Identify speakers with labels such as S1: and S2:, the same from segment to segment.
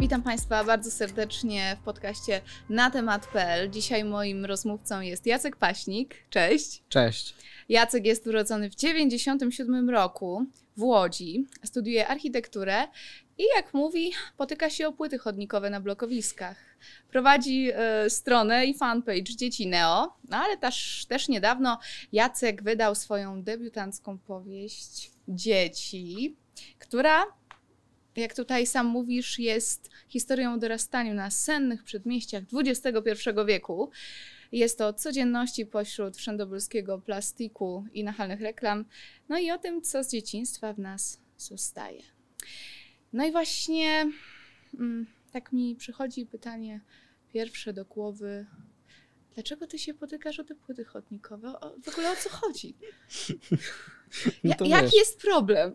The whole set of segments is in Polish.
S1: Witam Państwa bardzo serdecznie w podcaście na temat.pl. Dzisiaj moim rozmówcą jest Jacek Paśnik. Cześć. Cześć. Jacek jest urodzony w 1997 roku w Łodzi, studiuje architekturę i jak mówi, potyka się o płyty chodnikowe na blokowiskach. Prowadzi y, stronę i fanpage Dzieci Neo, no ale też, też niedawno Jacek wydał swoją debiutancką powieść Dzieci, która jak tutaj sam mówisz, jest historią o dorastaniu na sennych przedmieściach XXI wieku. Jest to codzienności pośród wszędobylskiego plastiku i nachalnych reklam, no i o tym, co z dzieciństwa w nas zostaje. No i właśnie mm, tak mi przychodzi pytanie pierwsze do głowy. Dlaczego ty się potykasz o te płyty chodnikowe? O, w ogóle o co chodzi?
S2: No ja, no jaki jest problem?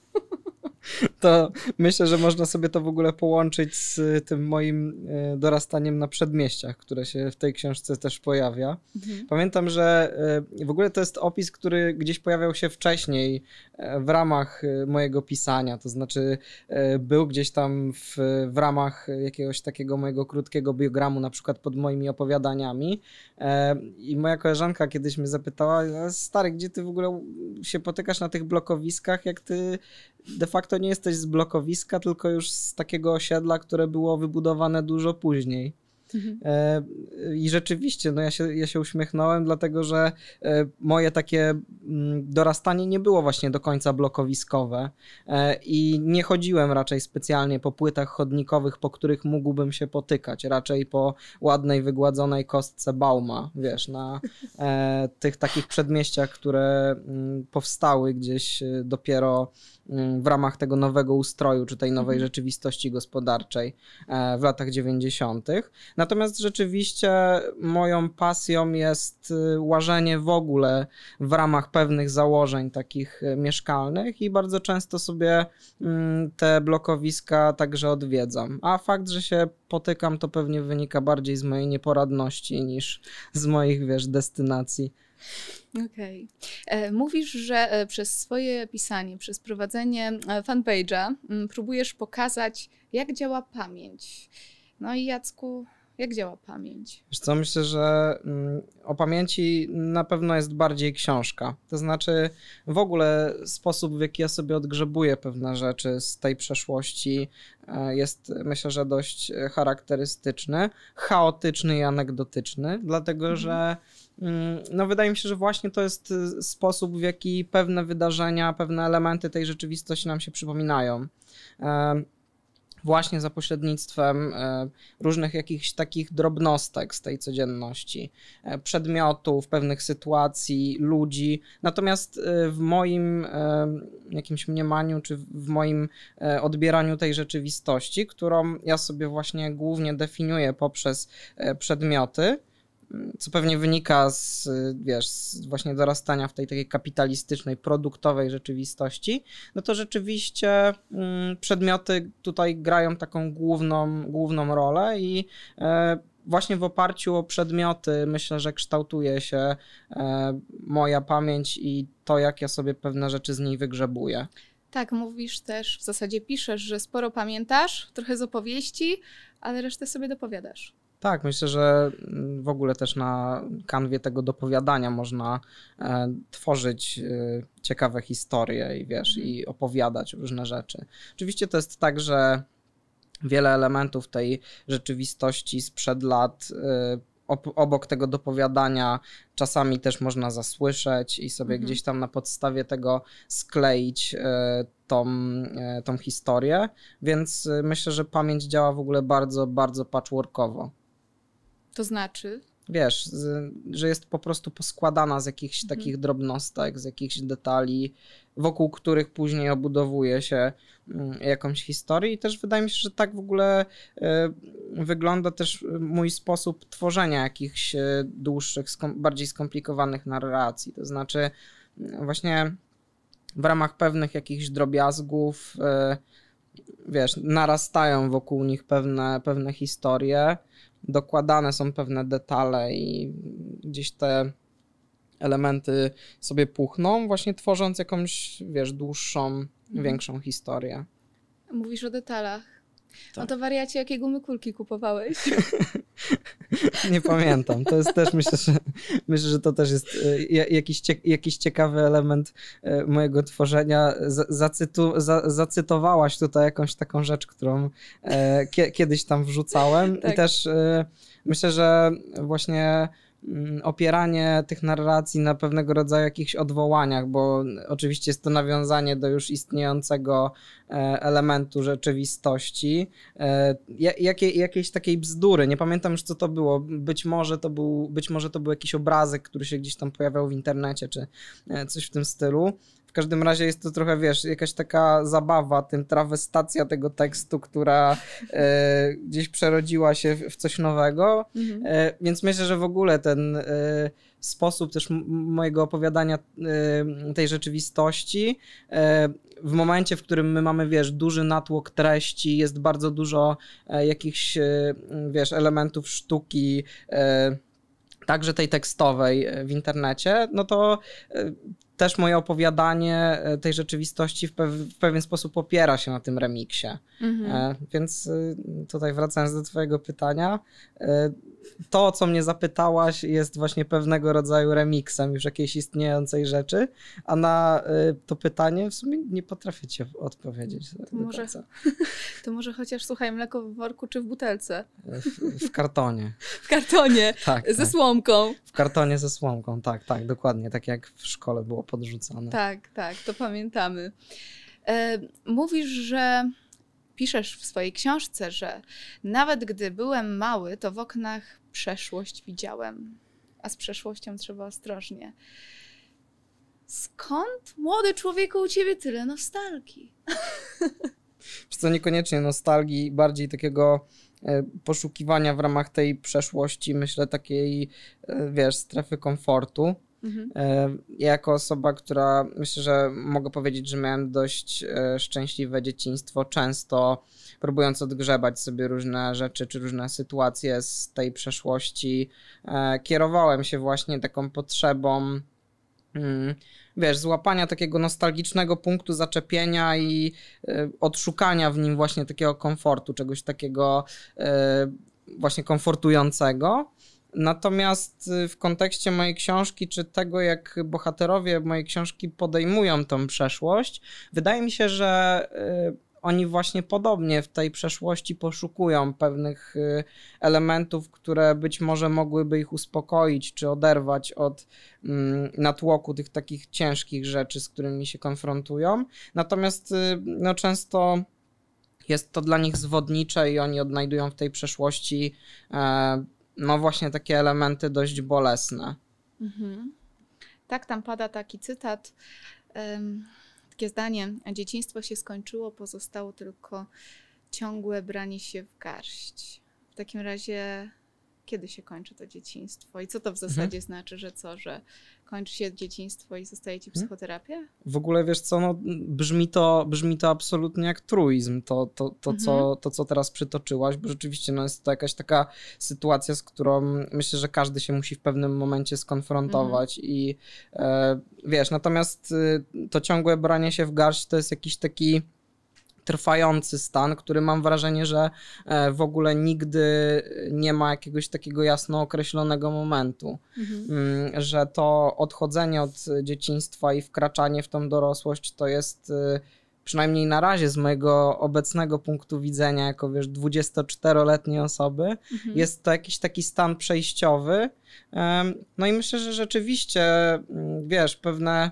S2: to myślę, że można sobie to w ogóle połączyć z y, tym moim y, dorastaniem na przedmieściach, które się w tej książce też pojawia. Mhm. Pamiętam, że y, w ogóle to jest opis, który gdzieś pojawiał się wcześniej e, w ramach mojego pisania, to znaczy e, był gdzieś tam w, w ramach jakiegoś takiego mojego krótkiego biogramu, na przykład pod moimi opowiadaniami. E, I moja koleżanka kiedyś mnie zapytała, stary, gdzie ty w ogóle się potykasz na tych blokowiskach, jak ty de facto to nie jesteś z blokowiska, tylko już z takiego osiedla, które było wybudowane dużo później. Mhm. E, I rzeczywiście, no ja się, ja się uśmiechnąłem, dlatego że e, moje takie mm, dorastanie nie było właśnie do końca blokowiskowe e, i nie chodziłem raczej specjalnie po płytach chodnikowych, po których mógłbym się potykać, raczej po ładnej, wygładzonej kostce Bauma, wiesz, na tych takich przedmieściach, które mm, powstały gdzieś dopiero Mm, w ramach tego nowego ustroju czy tej nowej mhm. rzeczywistości gospodarczej e, w latach 90. Natomiast rzeczywiście moją pasją jest y, łażenie w ogóle w ramach pewnych założeń takich y, mieszkalnych i bardzo często sobie mm, te blokowiska także odwiedzam. A fakt, że się potykam, to pewnie wynika bardziej z mojej nieporadności niż z moich, wiesz, destynacji
S1: Okej. Okay. E, mówisz, że e, przez swoje pisanie, przez prowadzenie e, fanpage'a mm, próbujesz pokazać, jak działa pamięć. No i Jacku, jak działa pamięć?
S2: Wiesz co, myślę, że mm, o pamięci na pewno jest bardziej książka. To znaczy w ogóle sposób, w jaki ja sobie odgrzebuję pewne rzeczy z tej przeszłości e, jest myślę, że dość e, charakterystyczny, chaotyczny i anegdotyczny, dlatego mhm. że mm, no wydaje mi się, że właśnie to jest e, sposób, w jaki pewne wydarzenia, pewne elementy tej rzeczywistości nam się przypominają właśnie za pośrednictwem e, różnych jakichś takich drobnostek z tej codzienności, e, przedmiotów, pewnych sytuacji, ludzi. Natomiast e, w moim jakimś mniemaniu, czy w moim odbieraniu tej rzeczywistości, którą ja sobie właśnie głównie definiuję poprzez przedmioty, co pewnie wynika z, wiesz, z właśnie dorastania w tej takiej kapitalistycznej, produktowej rzeczywistości, no to rzeczywiście mm, przedmioty tutaj grają taką główną, główną rolę i e, właśnie w oparciu o przedmioty myślę, że kształtuje się e, moja pamięć i to, jak ja sobie pewne rzeczy z niej wygrzebuję.
S1: Tak, mówisz też, w zasadzie piszesz, że sporo pamiętasz, trochę z opowieści, ale resztę sobie dopowiadasz.
S2: Tak, myślę, że mm, w ogóle też na kanwie tego dopowiadania można e, tworzyć e, ciekawe historie i wiesz, i mhm. opowiadać różne rzeczy. Oczywiście to jest tak, że wiele elementów tej rzeczywistości sprzed lat e, obok tego dopowiadania czasami też można zasłyszeć i sobie mhm. gdzieś tam na podstawie tego skleić tą, tą historię, więc myślę, że pamięć działa w ogóle bardzo, bardzo patchworkowo.
S1: To znaczy?
S2: Wiesz, z, że jest po prostu poskładana z jakichś mhm. takich drobnostek, z jakichś detali, wokół których później obudowuje się mm, jakąś historię. I też wydaje mi się, że tak w ogóle e, wygląda też e, mój sposób tworzenia jakichś e, dłuższych, skom bardziej skomplikowanych narracji. To znaczy, mm, właśnie w ramach pewnych jakichś drobiazgów, wiesz, narastają wokół nich pewne, pewne historie dokładane są pewne detale i gdzieś te elementy sobie puchną, właśnie tworząc jakąś, wiesz, dłuższą, mhm. większą historię.
S1: Mówisz o detalach. No tak. A to wariacie, jakie gumy kulki kupowałeś?
S2: nie pamiętam. To jest też, myślę, że, myślę, że to też jest e, jakiś, jakiś ciekawy element e, mojego tworzenia. Zacytu, zacytowałaś tutaj jakąś taką rzecz, którą e, kiedyś tam wrzucałem tak. i też myślę, że właśnie Mm, opieranie tych narracji na pewnego rodzaju jakichś odwołaniach, bo oczywiście jest to nawiązanie do już istniejącego e, elementu rzeczywistości, e, Jakie jakiejś takiej bzdury. Nie pamiętam już co to było. Być może to był, być może to był jakiś obrazek, który się gdzieś tam pojawiał w internecie, czy e, coś w tym stylu. W każdym razie jest to trochę, wiesz, jakaś taka zabawa, tym trawestacja tego tekstu, która e, gdzieś przerodziła się w coś nowego. Mhm. E, więc myślę, że w ogóle ten e, sposób też mojego opowiadania e, tej rzeczywistości e, w momencie, w którym my mamy, wiesz, duży natłok treści, jest bardzo dużo e, jakichś, wiesz, elementów sztuki, także tej tekstowej w internecie, no to też moje opowiadanie e, tej rzeczywistości w, pew, w pewien sposób opiera się na tym remiksie. Mhm. E, więc y, tutaj wracając do Twojego pytania, e, to, o co mnie zapytałaś, jest właśnie pewnego rodzaju remiksem już jakiejś istniejącej rzeczy, a na to pytanie w sumie nie potrafię Ci odpowiedzieć. To może,
S1: to może chociaż słuchaj, mleko w worku czy w butelce?
S2: W, w kartonie. W kartonie, tak, ze tak.
S1: słomką.
S2: W kartonie ze słomką, tak, tak, dokładnie, tak jak w szkole było podrzucane.
S1: Tak, tak, to pamiętamy. E, mówisz, że piszesz w swojej książce, że nawet gdy byłem mały, to w oknach przeszłość widziałem, a z przeszłością trzeba ostrożnie. Skąd, młody człowieku, u ciebie tyle nostalgii?
S2: Co niekoniecznie nostalgii, bardziej takiego e, poszukiwania w ramach tej przeszłości, myślę, takiej, e, wiesz, strefy komfortu. Mhm. Ja e, jako osoba, która myślę, że mogę powiedzieć, że miałem dość e, szczęśliwe dzieciństwo, często próbując odgrzebać sobie różne rzeczy czy różne sytuacje z tej przeszłości, e, kierowałem się właśnie taką potrzebą mm, wiesz, złapania takiego nostalgicznego punktu zaczepienia i odszukania w nim właśnie takiego komfortu, czegoś takiego właśnie komfortującego. Natomiast y, w kontekście mojej książki, czy tego, jak bohaterowie mojej książki podejmują tą przeszłość, wydaje mi się, że y, oni właśnie podobnie w tej przeszłości poszukują pewnych y, elementów, które być może mogłyby ich uspokoić czy oderwać od mm, natłoku tych takich ciężkich rzeczy, z którymi się konfrontują. Natomiast no, często jest to dla nich zwodnicze i oni odnajdują w tej przeszłości. E, no właśnie takie elementy dość bolesne.
S1: Mhm. Tak, tam pada taki cytat, um, takie zdanie: Dzieciństwo się skończyło, pozostało tylko ciągłe branie się w garść. W takim razie kiedy się kończy to dzieciństwo i co to w mhm. zasadzie mhm. znaczy, że co, że kończy się dzieciństwo i zostaje ci mhm. psychoterapia?
S2: W ogóle wiesz co, no, brzmi, to, brzmi to absolutnie jak truizm, to, to, to, mhm. co, to co teraz przytoczyłaś, bo rzeczywiście no, jest to jakaś taka sytuacja, z którą myślę, że każdy się musi w pewnym momencie skonfrontować mhm. i e, wiesz, natomiast y, to ciągłe branie się w garść to jest jakiś taki trwający stan, który mam wrażenie, że e, w ogóle nigdy nie ma jakiegoś takiego jasno określonego momentu, mhm. Mm, że to odchodzenie od dzieciństwa i wkraczanie w tą dorosłość to jest y, przynajmniej na razie z mojego obecnego punktu widzenia jako wiesz 24-letniej osoby mhm. jest to jakiś taki stan przejściowy. No i myślę, że rzeczywiście mm, wiesz pewne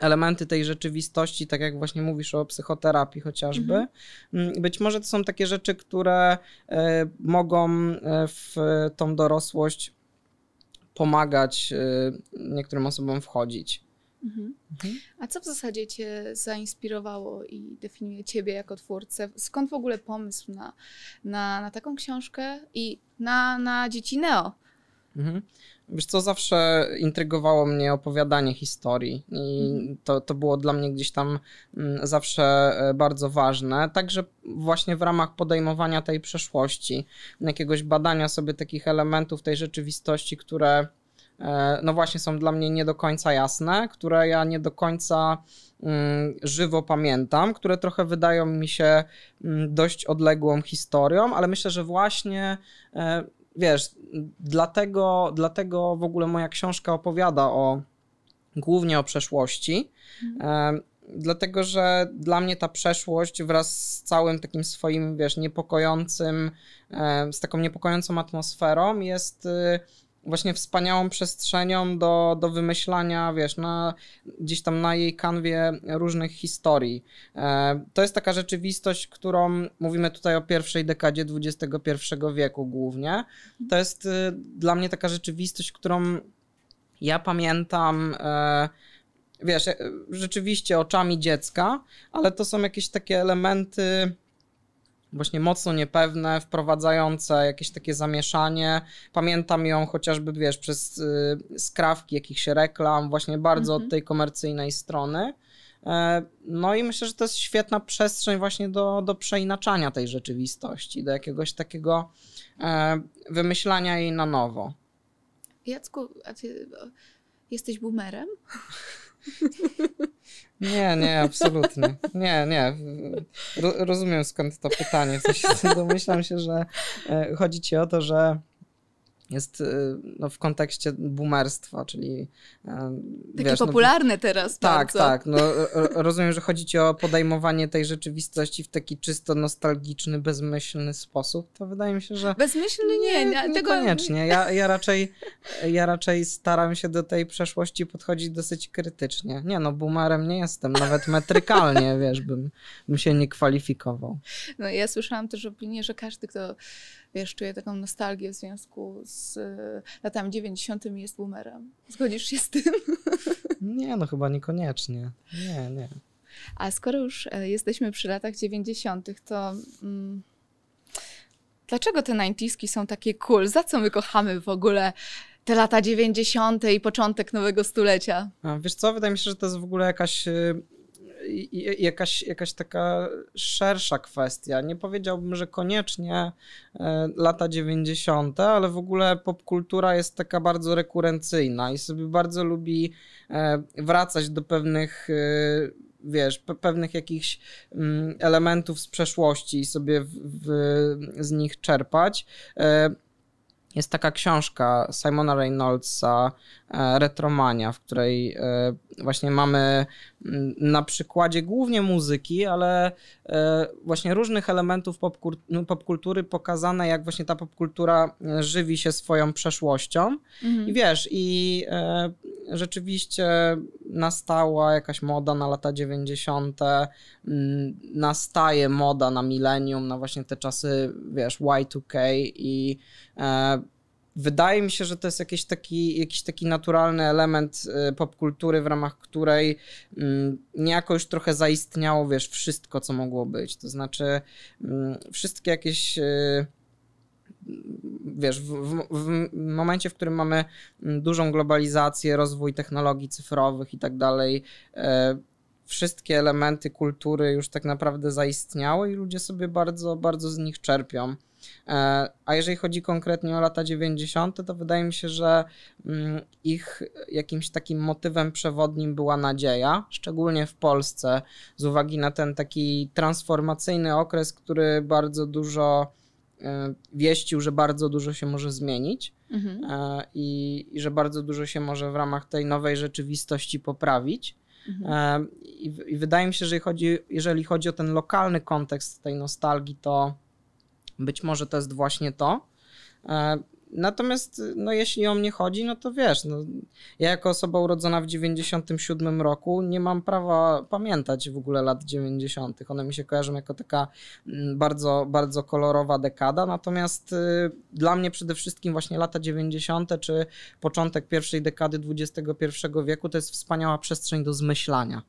S2: elementy tej rzeczywistości, tak jak właśnie mówisz o psychoterapii chociażby. Mhm. Mm, być może to są takie rzeczy, które e, mogą e, w tą dorosłość pomagać e, niektórym osobom wchodzić.
S1: Mhm. mhm. A co w zasadzie Cię zainspirowało i definiuje Ciebie jako twórcę? Skąd w ogóle pomysł na, na, na taką książkę i na, na dzieci Neo?
S2: Mhm. Wiesz co, zawsze intrygowało mnie opowiadanie historii i mhm. to, to było dla mnie gdzieś tam mm, zawsze e, bardzo ważne. Także właśnie w ramach podejmowania tej przeszłości, jakiegoś badania sobie takich elementów tej rzeczywistości, które e, no właśnie są dla mnie nie do końca jasne, które ja nie do końca mm, żywo pamiętam, które trochę wydają mi się mm, dość odległą historią, ale myślę, że właśnie e, wiesz, dlatego, dlatego w ogóle moja książka opowiada o głównie o przeszłości. Mhm. Dlatego, że dla mnie ta przeszłość wraz z całym takim swoim, wiesz, niepokojącym, z taką niepokojącą atmosferą jest y, właśnie wspaniałą przestrzenią do, do wymyślania, wiesz, na, gdzieś tam na jej kanwie różnych historii. E, to jest taka rzeczywistość, którą mówimy tutaj o pierwszej dekadzie XXI wieku głównie. To jest y, dla mnie taka rzeczywistość, którą ja pamiętam. E, wiesz, e, rzeczywiście oczami dziecka, ale to są jakieś takie elementy, właśnie mocno niepewne, wprowadzające jakieś takie zamieszanie. Pamiętam ją chociażby, wiesz, przez y, skrawki jakichś reklam, właśnie bardzo mhm. od tej komercyjnej strony. E, no i myślę, że to jest świetna przestrzeń właśnie do, do przeinaczania tej rzeczywistości, do jakiegoś takiego e, wymyślania jej na nowo.
S1: Jacku, a ty jesteś boomerem?
S2: Nie, nie, absolutnie. Nie, nie. Ro rozumiem skąd to pytanie. W sensie domyślam się, że e, chodzi ci o to, że jest y, no, w kontekście boomerstwa, czyli... E, Takie wiesz, no, popularne no,
S1: teraz Tak, bardzo. tak.
S2: No, rozumiem, że chodzi ci o podejmowanie tej rzeczywistości w taki czysto nostalgiczny, bezmyślny sposób. To wydaje mi się, że... Bezmyślny nie, nie, nie tego... Ja, ja, raczej, ja raczej staram się do tej przeszłości podchodzić dosyć krytycznie. Nie no, boomerem nie jestem, nawet metrykalnie, wiesz, bym, bym się nie
S1: kwalifikował. No ja słyszałam też opinię, że każdy, kto wiesz, czuję taką nostalgię w związku z e, latami 90. jest boomerem. Zgodzisz się z tym?
S2: Nie, no chyba niekoniecznie. Nie, nie.
S1: A skoro już e, jesteśmy przy latach 90., to mm, dlaczego te 90 są takie cool? Za co my kochamy w ogóle te lata 90. i początek nowego stulecia?
S2: A wiesz co, wydaje mi się, że to jest w ogóle jakaś e, jakaś, jakaś taka szersza kwestia. Nie powiedziałbym, że koniecznie e, lata 90., ale w ogóle popkultura jest taka bardzo rekurencyjna i sobie bardzo lubi e, wracać do pewnych e, wiesz, pewnych jakichś mm, elementów z przeszłości i sobie w, w, z nich czerpać. Jest taka książka Simona Reynoldsa, Retromania, w której właśnie mamy na przykładzie głównie muzyki, ale e, właśnie różnych elementów no, popkultury pokazane, jak właśnie ta popkultura e, żywi się swoją przeszłością. Mhm. I wiesz, i e, rzeczywiście nastała jakaś moda na lata 90., mm, nastaje moda na milenium, na właśnie te czasy, wiesz, Y2K i wydaje mi się, że to jest jakiś taki, jakiś taki naturalny element y, popkultury, w ramach której mm, niejako już trochę zaistniało, wiesz, wszystko, co mogło być. To znaczy, mm, wszystkie jakieś y, mm, wiesz, w, w, w, momencie, w którym mamy dużą globalizację, rozwój technologii cyfrowych i tak dalej, y, wszystkie elementy kultury już tak naprawdę zaistniały i ludzie sobie bardzo, bardzo z nich czerpią. E, a jeżeli chodzi konkretnie o lata 90., to wydaje mi się, że mm, ich jakimś takim motywem przewodnim była nadzieja, szczególnie w Polsce, z uwagi na ten taki transformacyjny okres, który bardzo dużo e, wieścił, że bardzo dużo się może zmienić mhm. E, i, i, że bardzo dużo się może w ramach tej nowej rzeczywistości poprawić. Mhm. I, I, wydaje mi się, że chodzi, jeżeli chodzi o ten lokalny kontekst tej nostalgii, to być może to jest właśnie to. E, natomiast no, jeśli o mnie chodzi, no to wiesz, no, ja jako osoba urodzona w 97 roku nie mam prawa pamiętać w ogóle lat 90. One mi się kojarzą jako taka mm, bardzo, bardzo kolorowa dekada, natomiast y, dla mnie przede wszystkim właśnie lata 90. czy początek pierwszej dekady XXI wieku to jest wspaniała przestrzeń do zmyślania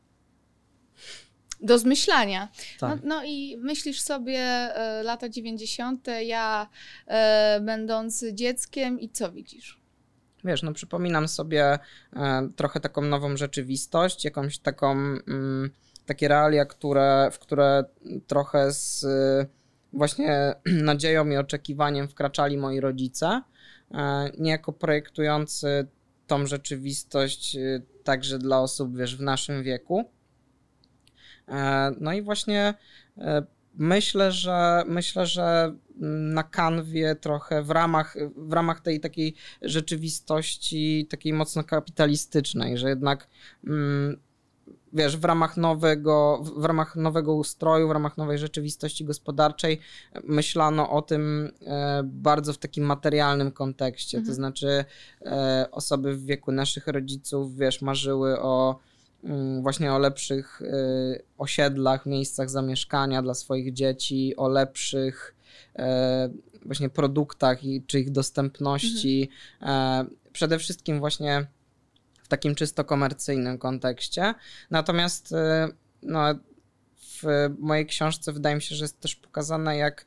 S1: do zmyślania. No, tak. No, no, i myślisz sobie e, lata 90., ja e, będąc dzieckiem i co widzisz?
S2: Wiesz, no przypominam sobie e, trochę taką nową rzeczywistość, jakąś taką, mm, takie realia, które, w które trochę z właśnie nadzieją i oczekiwaniem wkraczali moi rodzice, niejako projektujący tą rzeczywistość także dla osób, wiesz, w naszym wieku. E, no i właśnie e, myślę, że myślę, że na kanwie trochę w ramach, w ramach tej takiej rzeczywistości takiej mocno kapitalistycznej, że jednak mm, wiesz, w ramach nowego, w ramach nowego ustroju, w ramach nowej rzeczywistości gospodarczej myślano o tym e, bardzo w takim materialnym kontekście, mhm. to znaczy osoby w wieku naszych rodziców, wiesz, marzyły o Mm, właśnie o lepszych y, osiedlach, miejscach zamieszkania dla swoich dzieci, o lepszych e, właśnie produktach i czy ich dostępności. Mhm. Przede wszystkim właśnie w takim czysto komercyjnym kontekście. Natomiast y, no, w mojej książce wydaje mi się, że jest też pokazane, jak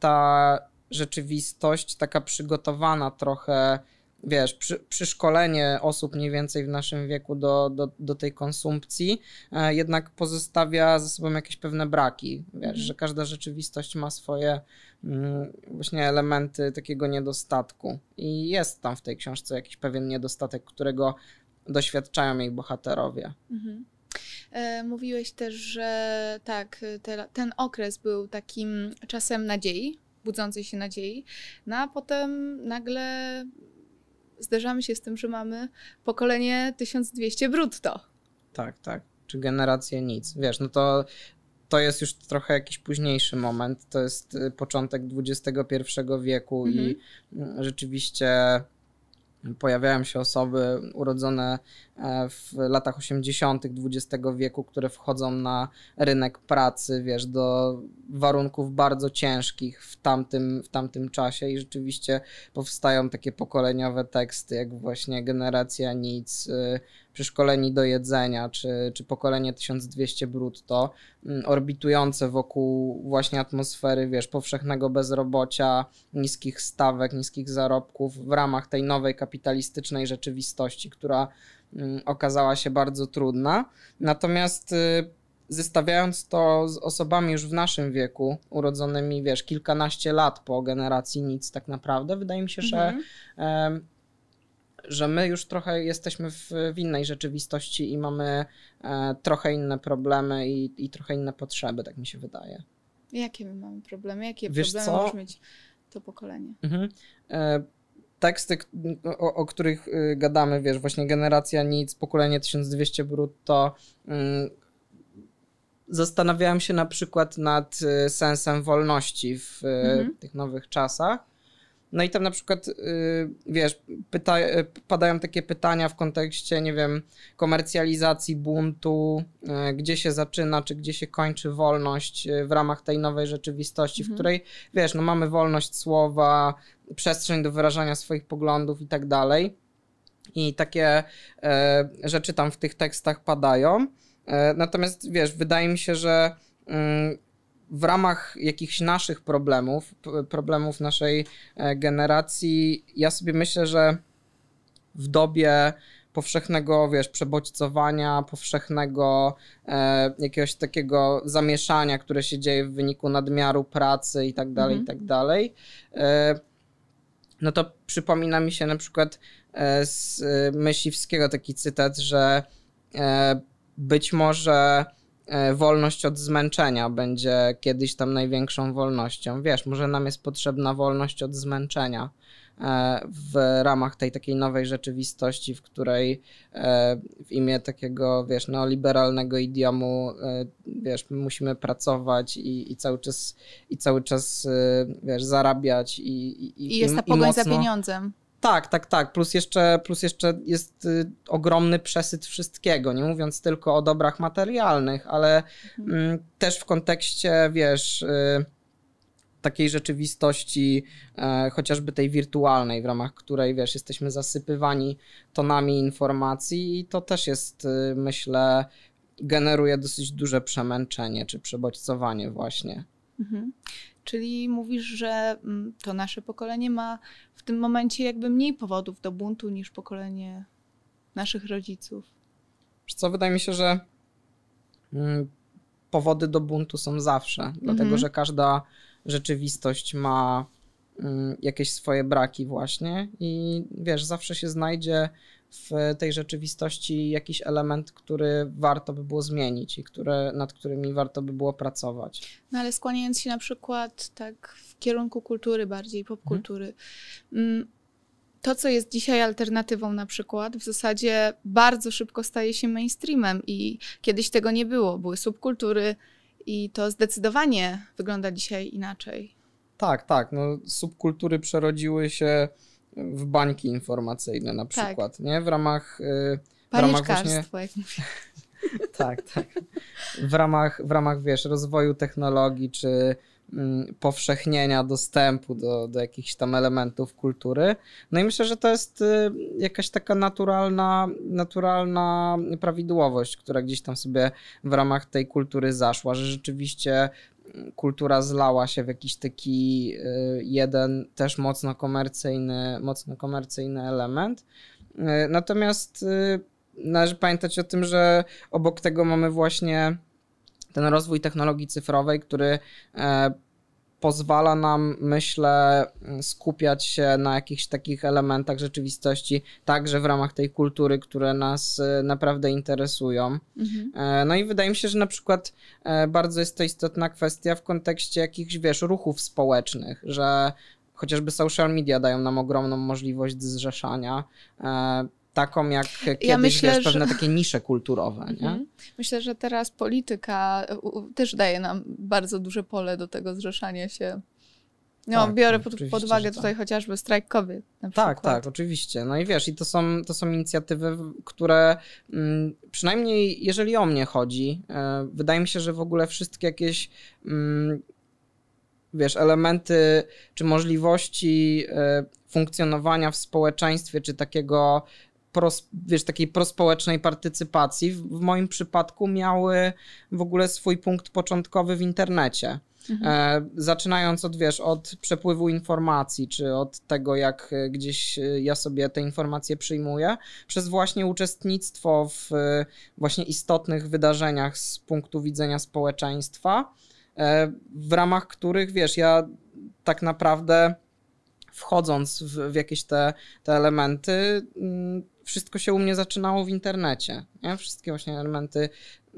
S2: ta rzeczywistość taka przygotowana trochę wiesz, przy, osób mniej więcej w naszym wieku do, do, do tej konsumpcji e, jednak pozostawia ze sobą jakieś pewne braki, wiesz, mhm. że każda rzeczywistość ma swoje mm, właśnie elementy takiego niedostatku i jest tam w tej książce jakiś pewien niedostatek, którego doświadczają jej bohaterowie.
S1: Mhm. E, mówiłeś też, że tak, te, ten okres był takim czasem nadziei, budzącej się nadziei, no a potem nagle zderzamy się z tym, że mamy pokolenie 1200 brutto.
S2: Tak, tak. Czy generację nic. Wiesz, no to to jest już trochę jakiś późniejszy moment. To jest y, początek XXI wieku mhm. i rzeczywiście pojawiają się osoby urodzone E, w latach 80. XX wieku, które wchodzą na rynek pracy, wiesz, do warunków bardzo ciężkich w tamtym, w tamtym czasie i rzeczywiście powstają takie pokoleniowe teksty, jak właśnie Generacja Nic, y, Przeszkoleni do Jedzenia, czy, czy Pokolenie 1200 Brutto, mm, orbitujące wokół właśnie atmosfery, wiesz, powszechnego bezrobocia, niskich stawek, niskich zarobków w ramach tej nowej kapitalistycznej rzeczywistości, która Mm, okazała się bardzo trudna. Natomiast y, zestawiając to z osobami już w naszym wieku, urodzonymi, wiesz, kilkanaście lat po generacji nic tak naprawdę, wydaje mi się, że, mhm. że my już trochę jesteśmy w, w innej rzeczywistości i mamy e, trochę inne problemy i, i trochę inne potrzeby, tak mi się wydaje.
S1: Jakie my mamy problemy? Jakie wiesz problemy co? może mieć to pokolenie?
S2: Mhm. E teksty, o, o, których y, gadamy, wiesz, właśnie Generacja Nic, Pokolenie 1200 Brutto, mm, zastanawiałem się na przykład nad y, sensem wolności w y, mhm. tych nowych czasach no i tam na przykład, y, wiesz, pyta, y, padają takie pytania w kontekście, nie wiem, komercjalizacji buntu, y, gdzie się zaczyna, czy gdzie się kończy wolność w ramach tej nowej rzeczywistości, mhm. w której, wiesz, no mamy wolność słowa, przestrzeń do wyrażania swoich poglądów i tak dalej. I takie e, rzeczy tam w tych tekstach padają. E, natomiast, wiesz, wydaje mi się, że mm, w ramach jakichś naszych problemów, problemów naszej e, generacji, ja sobie myślę, że w dobie powszechnego, wiesz, przebodźcowania, powszechnego e, jakiegoś takiego zamieszania, które się dzieje w wyniku nadmiaru pracy i tak dalej, i mhm. tak dalej. E, no to przypomina mi się na przykład e, z e, Myśliwskiego taki cytat, że e, być może E, wolność od zmęczenia będzie kiedyś tam największą wolnością. Wiesz, może nam jest potrzebna wolność od zmęczenia e, w ramach tej takiej nowej rzeczywistości, w której e, w imię takiego, wiesz, neoliberalnego idiomu, wiesz, musimy pracować i, i cały czas, i cały czas, wiesz, zarabiać i, i, I jest i, ta pogoń mocno, za
S1: pieniądzem.
S2: Tak, tak, tak. Plus jeszcze, plus jeszcze jest y, ogromny przesyt wszystkiego, nie mówiąc tylko o dobrach materialnych, ale mhm. mm, też w kontekście, wiesz. Y, takiej rzeczywistości, e, chociażby tej wirtualnej, w ramach której wiesz, jesteśmy zasypywani tonami informacji, i to też jest, y, myślę, generuje dosyć duże przemęczenie czy przebodźcowanie, właśnie.
S1: Mhm. Czyli mówisz, że mm, to nasze pokolenie ma w tym momencie jakby mniej powodów do buntu niż pokolenie naszych rodziców.
S2: Co wydaje mi się, że mm, powody do buntu są zawsze, mhm. dlatego że każda rzeczywistość ma mm, jakieś swoje braki właśnie i wiesz, zawsze się znajdzie w tej rzeczywistości jakiś element, który warto by było zmienić i które, nad którymi warto by było pracować.
S1: No ale skłaniając się na przykład tak w kierunku kultury bardziej, popkultury, mhm. mm, to co jest dzisiaj alternatywą na przykład w zasadzie bardzo szybko staje się mainstreamem i kiedyś tego nie było, były subkultury i to zdecydowanie wygląda dzisiaj inaczej.
S2: Tak, tak, no subkultury przerodziły się w bańki informacyjne na tak. przykład, tak. nie? W ramach... Y, w ramach właśnie... jak mówię. tak, tak. W ramach, w ramach, wiesz, rozwoju technologii czy mm, powszechnienia dostępu do, do jakichś tam elementów kultury. No i myślę, że to jest y, jakaś taka naturalna, naturalna prawidłowość, która gdzieś tam sobie w ramach tej kultury zaszła, że rzeczywiście kultura zlała się w jakiś taki y, jeden też mocno komercyjny, mocno komercyjny element. Y, natomiast y, należy pamiętać o tym, że obok tego mamy właśnie ten rozwój technologii cyfrowej, który e, pozwala nam, myślę, mm, skupiać się na jakichś takich elementach rzeczywistości, także w ramach tej kultury, które nas e, naprawdę interesują. Mhm. E, no i wydaje mi się, że na przykład e, bardzo jest to istotna kwestia w kontekście jakichś, wiesz, ruchów społecznych, że chociażby social media dają nam ogromną możliwość zrzeszania taką jak kiedyś, ja myślę, wiesz, pewne że... takie nisze kulturowe. Nie? Mhm.
S1: Myślę, że teraz polityka e, też daje nam bardzo duże pole do tego zrzeszania się. No, tak, biorę no, pod, pod uwagę tutaj tak. chociażby strajk kobiet. tak, przykład. tak,
S2: oczywiście. No i wiesz, i to są, to są inicjatywy, które m, mm, przynajmniej jeżeli o mnie chodzi, y, wydaje mi się, że w ogóle wszystkie jakieś. M, mm, wiesz, elementy czy możliwości e, funkcjonowania w społeczeństwie, czy takiego pros, wiesz, takiej prospołecznej partycypacji, w, w moim przypadku miały w ogóle swój punkt początkowy w internecie. Mhm. E, zaczynając od, wiesz, od przepływu informacji, czy od tego, jak e, gdzieś e, ja sobie te informacje przyjmuję, przez właśnie uczestnictwo w właśnie istotnych wydarzeniach z punktu widzenia społeczeństwa, w ramach których, wiesz, ja tak naprawdę wchodząc w, w jakieś te, te elementy, mm, wszystko się u mnie zaczynało w internecie. Nie? Wszystkie właśnie elementy,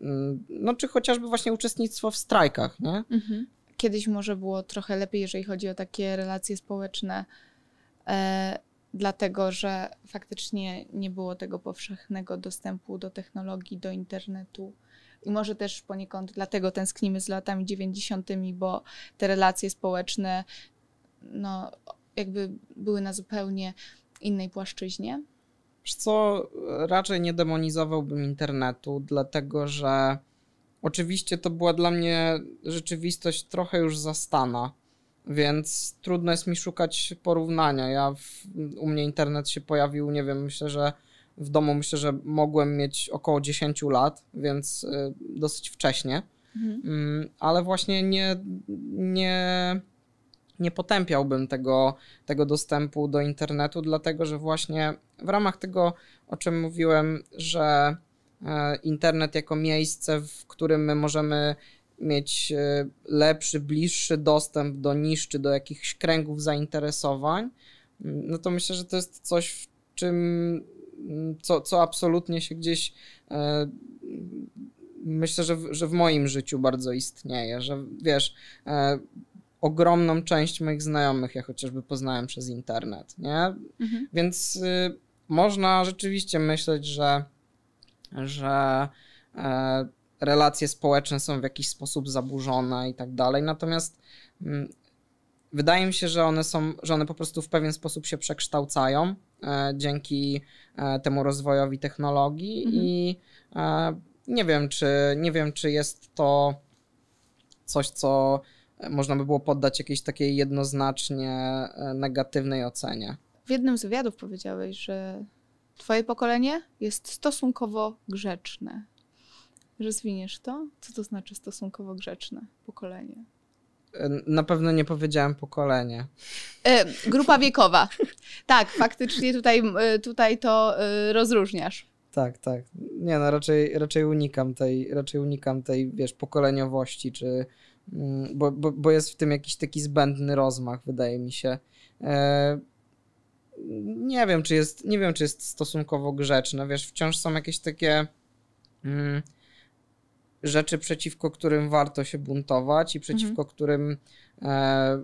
S2: mm, no czy chociażby właśnie uczestnictwo w strajkach. Nie?
S1: Mhm. Kiedyś może było trochę lepiej, jeżeli chodzi o takie relacje społeczne, e, dlatego że faktycznie nie było tego powszechnego dostępu do technologii, do internetu. I może też poniekąd dlatego tęsknimy z latami 90., bo te relacje społeczne no, jakby były na zupełnie innej płaszczyźnie.
S2: Wiesz co, raczej nie demonizowałbym internetu, dlatego że oczywiście to była dla mnie rzeczywistość trochę już zastana, więc trudno jest mi szukać porównania. Ja w, u mnie internet się pojawił, nie wiem, myślę, że w domu myślę, że mogłem mieć około 10 lat, więc y, dosyć wcześnie. Mhm. Mm, ale właśnie nie, nie nie potępiałbym tego, tego dostępu do internetu, dlatego że właśnie w ramach tego, o czym mówiłem, że e, internet jako miejsce, w którym my możemy mieć e, lepszy, bliższy dostęp do nisz czy do jakichś kręgów zainteresowań, mm, no to myślę, że to jest coś, w czym, mm, co, co absolutnie się gdzieś e, myślę, że w, że w moim życiu bardzo istnieje, że wiesz, ogromną część moich znajomych ja chociażby poznałem przez internet, nie? Mhm. Więc y, można rzeczywiście myśleć, że, że e, relacje społeczne są w jakiś sposób zaburzone i tak dalej, natomiast mm, wydaje mi się, że one są, że one po prostu w pewien sposób się przekształcają e, dzięki e, temu rozwojowi technologii mhm. i nie wiem, czy, nie wiem, czy jest to coś, co można by było poddać jakiejś takiej jednoznacznie e, negatywnej ocenie.
S1: W jednym z wywiadów powiedziałeś, że twoje pokolenie jest stosunkowo grzeczne. Rozwiniesz to? Co to znaczy stosunkowo grzeczne pokolenie?
S2: E, na pewno nie powiedziałem pokolenie.
S1: E, grupa wiekowa. tak, faktycznie tutaj, tutaj to rozróżniasz.
S2: Tak, tak. Nie, no raczej, raczej unikam tej, raczej unikam tej, wiesz, pokoleniowości, czy Mm, bo, bo, bo jest w tym jakiś taki zbędny rozmach, wydaje mi się. E, nie wiem, czy jest, nie wiem, czy jest stosunkowo grzeczne. Wiesz, wciąż są jakieś takie mm, rzeczy, przeciwko którym warto się buntować i przeciwko mhm. którym e,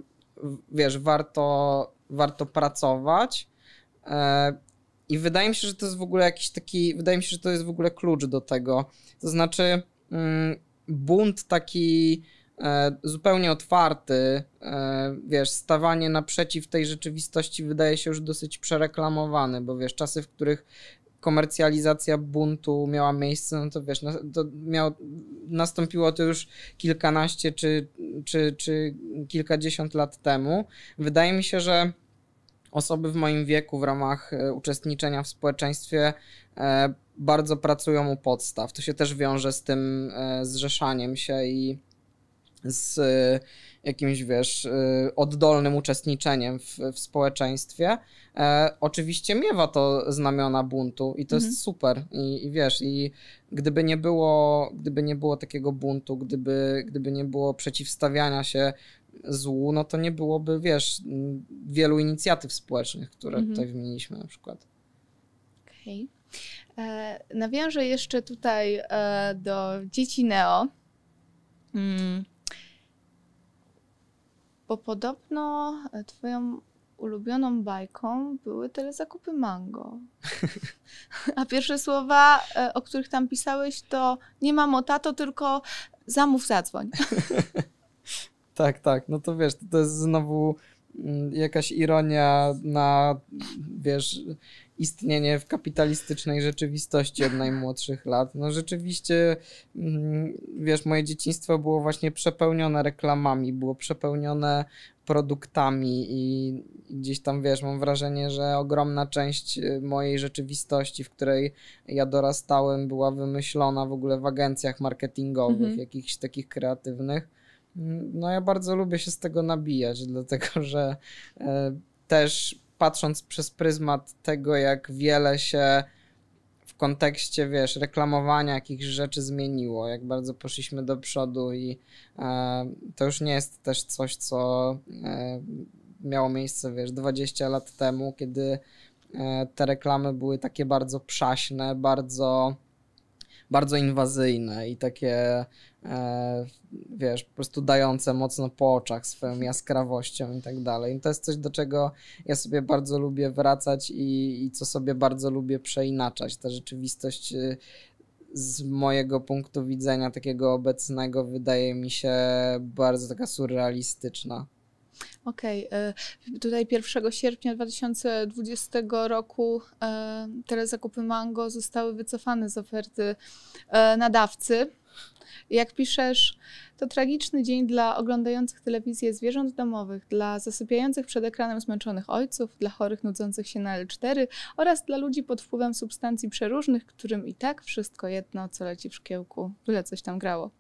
S2: wiesz, warto, warto pracować. E, I wydaje mi się, że to jest w ogóle jakiś taki, wydaje mi się, że to jest w ogóle klucz do tego. To znaczy, mm, bunt taki E, zupełnie otwarty, e, wiesz, stawanie naprzeciw tej rzeczywistości wydaje się już dosyć przereklamowane, bo wiesz, czasy, w których komercjalizacja buntu miała miejsce, no to wiesz, to miało, nastąpiło to już kilkanaście czy, czy, czy kilkadziesiąt lat temu. Wydaje mi się, że osoby w moim wieku w ramach e, uczestniczenia w społeczeństwie bardzo pracują u podstaw. To się też wiąże z tym zrzeszaniem się i z e, jakimś, wiesz, e, oddolnym uczestniczeniem w, w społeczeństwie, e, oczywiście miewa to znamiona buntu i to mhm. jest super. I, I, wiesz, i gdyby nie było, gdyby nie było takiego buntu, gdyby, gdyby nie było przeciwstawiania się złu, no to nie byłoby, wiesz, wielu inicjatyw społecznych, które mhm. tutaj wymieniliśmy na przykład.
S1: Okej. Okay. E, nawiążę jeszcze tutaj e, do dzieci Neo. Mm bo podobno e, twoją ulubioną bajką były telezakupy Mango. A pierwsze słowa, e, o których tam pisałeś, to nie mamo, tato, tylko zamów, zadzwoń.
S2: tak, tak. No to wiesz, to jest znowu mm, jakaś ironia na, wiesz, istnienie w kapitalistycznej rzeczywistości od najmłodszych lat. No rzeczywiście, mm, wiesz, moje dzieciństwo było właśnie przepełnione reklamami, było przepełnione produktami i gdzieś tam, wiesz, mam wrażenie, że ogromna część y, mojej rzeczywistości, w której ja dorastałem, była wymyślona w ogóle w agencjach marketingowych, mhm. jakichś takich kreatywnych. Mm, no ja bardzo lubię się z tego nabijać, dlatego że e, też patrząc przez pryzmat tego, jak wiele się w kontekście, wiesz, reklamowania jakichś rzeczy zmieniło, jak bardzo poszliśmy do przodu i e, to już nie jest też coś, co e, miało miejsce, wiesz, 20 lat temu, kiedy e, te reklamy były takie bardzo przaśne, bardzo bardzo inwazyjne i takie, e, wiesz, po prostu dające mocno po oczach swoją jaskrawością i tak dalej. I to jest coś, do czego ja sobie bardzo lubię wracać i, i co sobie bardzo lubię przeinaczać. Ta rzeczywistość y, z mojego punktu widzenia, takiego obecnego, wydaje mi się bardzo taka surrealistyczna.
S1: Okej, okay. E, tutaj 1 sierpnia 2020 roku e, te zakupy Mango zostały wycofane z oferty e, nadawcy. Jak piszesz, to tragiczny dzień dla oglądających telewizję zwierząt domowych, dla zasypiających przed ekranem zmęczonych ojców, dla chorych nudzących się na L4 oraz dla ludzi pod wpływem substancji przeróżnych, którym i tak wszystko jedno, co leci w szkiełku, byle coś tam grało.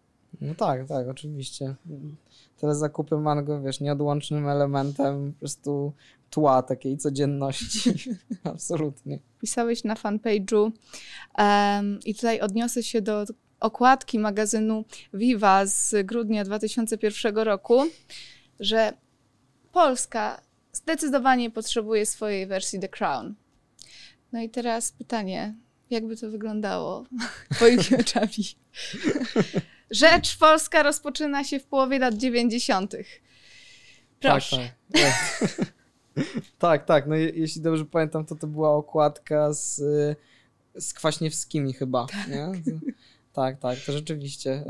S2: No tak, tak, oczywiście. Te zakupy mango, wiesz, nieodłącznym elementem po prostu tła takiej codzienności. Absolutnie.
S1: Pisałeś na fanpage'u um, i tutaj odniosę się do okładki magazynu Viva z grudnia 2001 roku, że Polska zdecydowanie potrzebuje swojej wersji The Crown. No i teraz pytanie, jakby to wyglądało twoimi oczami? Rzecz polska rozpoczyna się w połowie lat 90. Proszę.
S2: Tak, tak. tak, tak. No jeśli dobrze pamiętam, to to była okładka z, y, z Kwaśniewskimi chyba. Tak. Nie? Tak, tak, to rzeczywiście. Y,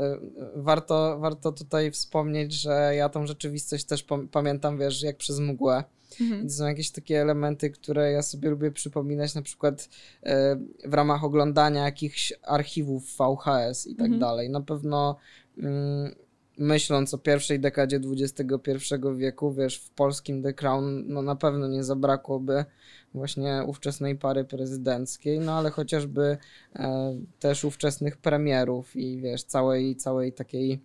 S2: y, warto, warto tutaj wspomnieć, że ja tą rzeczywistość też pamiętam, wiesz, jak przez mgłę. Mhm. są jakieś takie elementy, które ja sobie lubię przypominać, na przykład e, w ramach oglądania jakichś archiwów VHS i tak mhm. dalej. Na pewno mm, myśląc o pierwszej dekadzie XXI wieku, wiesz, w polskim The Crown no na pewno nie zabrakłoby właśnie ówczesnej pary prezydenckiej, no ale chociażby e, też ówczesnych premierów i wiesz, całej, całej takiej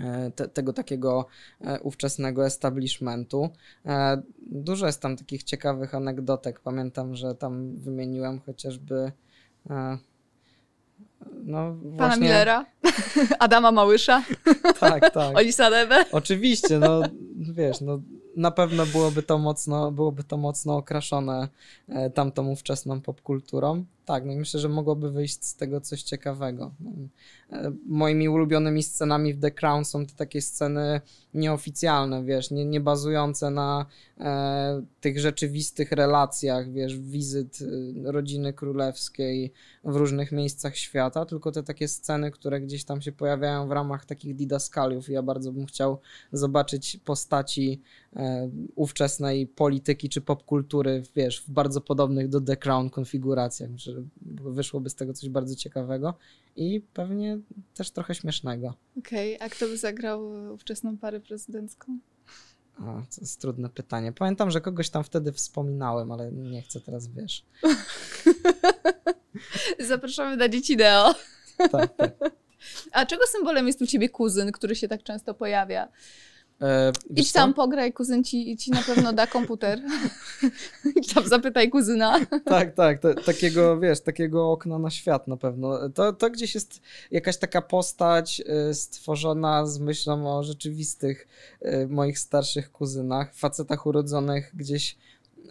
S2: E, te, tego takiego e, ówczesnego establishmentu. E, dużo jest tam takich ciekawych anegdotek. Pamiętam, że tam wymieniłem chociażby. No, właśnie...
S1: Pana Millera, Adama Małysza, tak, tak. Olisa Debe.
S2: Oczywiście, no wiesz, no, na pewno byłoby to mocno, byłoby to mocno okraszone tamtą ówczesną popkulturą. Tak, no i myślę, że mogłoby wyjść z tego coś ciekawego. E, moimi ulubionymi scenami w The Crown są te takie sceny nieoficjalne, wiesz, nie, nie bazujące na e, tych rzeczywistych relacjach, wiesz, wizyt e, rodziny królewskiej w różnych miejscach świata, tylko te takie sceny, które gdzieś tam się pojawiają w ramach takich didaskaliów. Ja bardzo bym chciał zobaczyć postaci e, ówczesnej polityki czy popkultury, wiesz, w bardzo podobnych do The Crown konfiguracjach. Myślę, że wyszłoby z tego coś bardzo ciekawego i pewnie też trochę śmiesznego.
S1: Okej, okay. a kto by zagrał ówczesną parę prezydencką?
S2: O, to jest trudne pytanie. Pamiętam, że kogoś tam wtedy wspominałem, ale nie chcę teraz, wiesz.
S1: Zapraszamy na dzieci Deo. tak, tak. A czego symbolem jest u ciebie kuzyn, który się tak często pojawia?
S2: E, Idź tam, co?
S1: pograj, kuzyn ci, i ci na pewno da komputer. Idź tam, zapytaj kuzyna.
S2: tak, tak. takiego, wiesz, takiego okna na świat na pewno. To, to gdzieś jest jakaś taka postać y, stworzona z myślą o rzeczywistych y, moich starszych kuzynach, facetach urodzonych gdzieś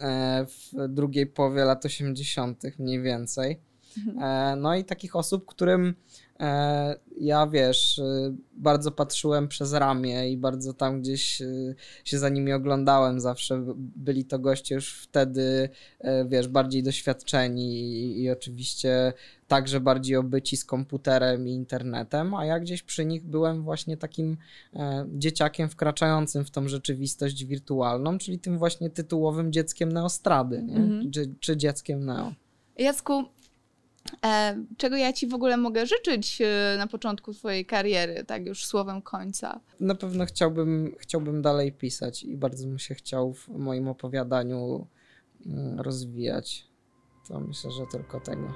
S2: e, w drugiej połowie lat 80. mniej więcej. Mhm. E, no i takich osób, którym E, ja wiesz, y, bardzo patrzyłem przez ramię i bardzo tam gdzieś y, się za nimi oglądałem zawsze. Byli to goście już wtedy, e, wiesz, bardziej doświadczeni i, i oczywiście także bardziej obyci z komputerem i internetem, a ja gdzieś przy nich byłem właśnie takim e, dzieciakiem wkraczającym w tą rzeczywistość wirtualną, czyli tym właśnie tytułowym dzieckiem neostrady, nie? Mhm. czy, czy dzieckiem neo.
S1: Jacku, E, czego ja ci w ogóle mogę życzyć e, na początku twojej kariery, tak już słowem końca?
S2: Na pewno chciałbym, chciałbym dalej pisać i bardzo bym się chciał w moim opowiadaniu mm, rozwijać. To myślę, że tylko tego.